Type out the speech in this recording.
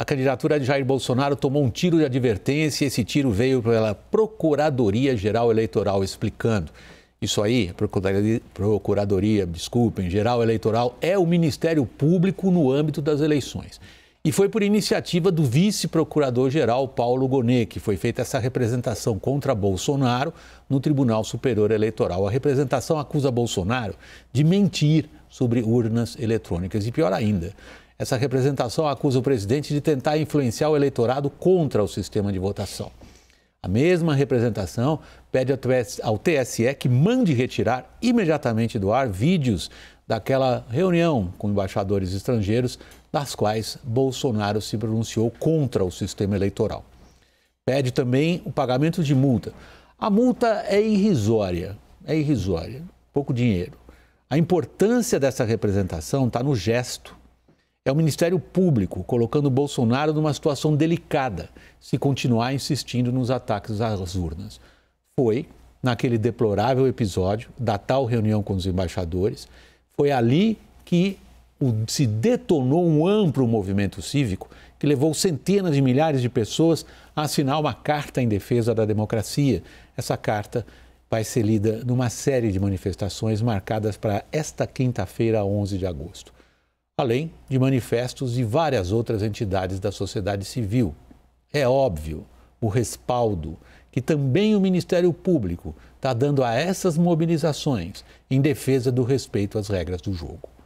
a candidatura de Jair Bolsonaro tomou um tiro de advertência e esse tiro veio pela Procuradoria-Geral Eleitoral, explicando. Isso aí, Procuradoria, Procuradoria, desculpem, Geral Eleitoral, é o Ministério Público no âmbito das eleições. E foi por iniciativa do vice-procurador-geral Paulo Gonet que foi feita essa representação contra Bolsonaro no Tribunal Superior Eleitoral. A representação acusa Bolsonaro de mentir sobre urnas eletrônicas e pior ainda, essa representação acusa o presidente de tentar influenciar o eleitorado contra o sistema de votação. A mesma representação pede ao TSE que mande retirar imediatamente do ar vídeos daquela reunião com embaixadores estrangeiros, das quais Bolsonaro se pronunciou contra o sistema eleitoral. Pede também o pagamento de multa. A multa é irrisória, é irrisória, pouco dinheiro. A importância dessa representação está no gesto é o Ministério Público colocando Bolsonaro numa situação delicada se continuar insistindo nos ataques às urnas. Foi naquele deplorável episódio da tal reunião com os embaixadores, foi ali que se detonou um amplo movimento cívico que levou centenas de milhares de pessoas a assinar uma carta em defesa da democracia. Essa carta vai ser lida numa série de manifestações marcadas para esta quinta-feira, 11 de agosto além de manifestos de várias outras entidades da sociedade civil. É óbvio o respaldo que também o Ministério Público está dando a essas mobilizações em defesa do respeito às regras do jogo.